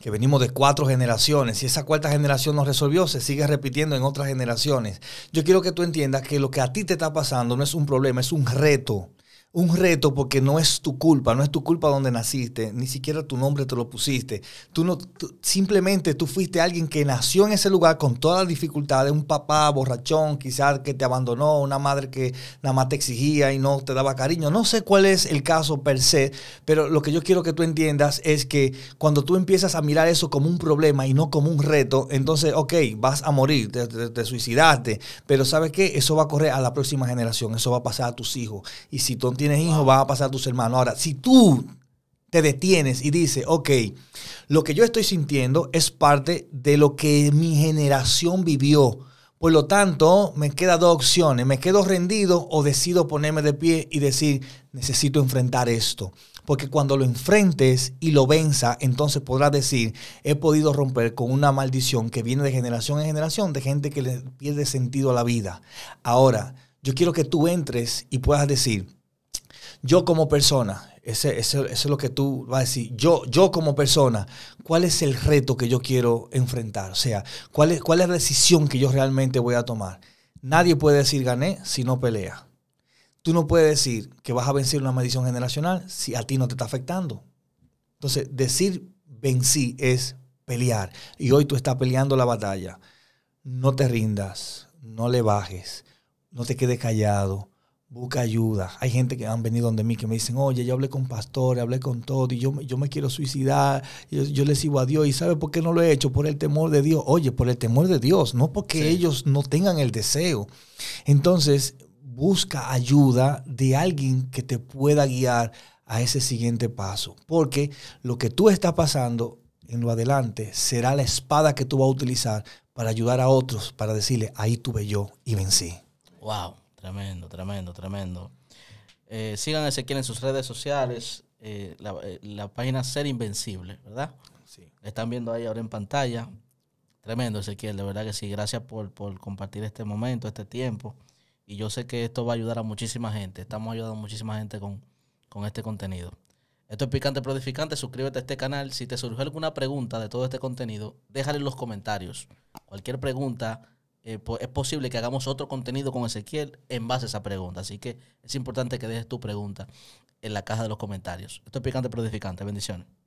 que venimos de cuatro generaciones y esa cuarta generación nos resolvió, se sigue repitiendo en otras generaciones. Yo quiero que tú entiendas que lo que a ti te está pasando no es un problema, es un reto un reto porque no es tu culpa, no es tu culpa donde naciste, ni siquiera tu nombre te lo pusiste. Tú no, simplemente tú fuiste alguien que nació en ese lugar con todas las dificultades, un papá borrachón quizás que te abandonó, una madre que nada más te exigía y no te daba cariño. No sé cuál es el caso per se, pero lo que yo quiero que tú entiendas es que cuando tú empiezas a mirar eso como un problema y no como un reto, entonces, ok, vas a morir, te, suicidarte suicidaste, pero ¿sabes qué? Eso va a correr a la próxima generación, eso va a pasar a tus hijos. Y si tú tienes hijos, van a pasar a tus hermanos. Ahora, si tú te detienes y dices, ok, lo que yo estoy sintiendo es parte de lo que mi generación vivió. Por lo tanto, me quedan dos opciones. Me quedo rendido o decido ponerme de pie y decir, necesito enfrentar esto. Porque cuando lo enfrentes y lo venza, entonces podrás decir, he podido romper con una maldición que viene de generación en generación de gente que le pierde sentido a la vida. Ahora, yo quiero que tú entres y puedas decir, yo como persona, ese, eso es lo que tú vas a decir, yo, yo como persona, ¿cuál es el reto que yo quiero enfrentar? O sea, ¿cuál es, cuál es la decisión que yo realmente voy a tomar? Nadie puede decir gané si no pelea. Tú no puedes decir que vas a vencer una maldición generacional si a ti no te está afectando. Entonces, decir vencí es pelear. Y hoy tú estás peleando la batalla. No te rindas, no le bajes, no te quedes callado, busca ayuda. Hay gente que han venido donde mí que me dicen, oye, yo hablé con pastores, hablé con todo, y yo, yo me quiero suicidar, yo, le sigo a Dios, y ¿sabe por qué no lo he hecho? Por el temor de Dios. Oye, por el temor de Dios, no porque ellos no tengan el deseo. Entonces, busca ayuda de alguien que te pueda guiar a ese siguiente paso, porque lo que tú estás pasando en lo adelante será la espada que tú vas a utilizar para ayudar a otros, para decirle, ahí tuve yo y vencí. Wow. Tremendo, tremendo, tremendo. Eh, sigan a Ezequiel en sus redes sociales, eh, eh, la, página Ser Invencible, ¿verdad? Sí. Están viendo ahí ahora en pantalla. Tremendo, Ezequiel, de verdad que sí. Gracias por, compartir este momento, este tiempo. Y yo sé que esto va a ayudar a muchísima gente. Estamos ayudando a muchísima gente con, con este contenido. Esto es Picante Prodificante. Suscríbete a este canal. Si te surgió alguna pregunta de todo este contenido, déjale en los comentarios. Cualquier pregunta eh, es posible que hagamos otro contenido con Ezequiel en base a esa pregunta. Así que es importante que dejes tu pregunta en la caja de los comentarios. Esto es picante pero edificante. Bendiciones.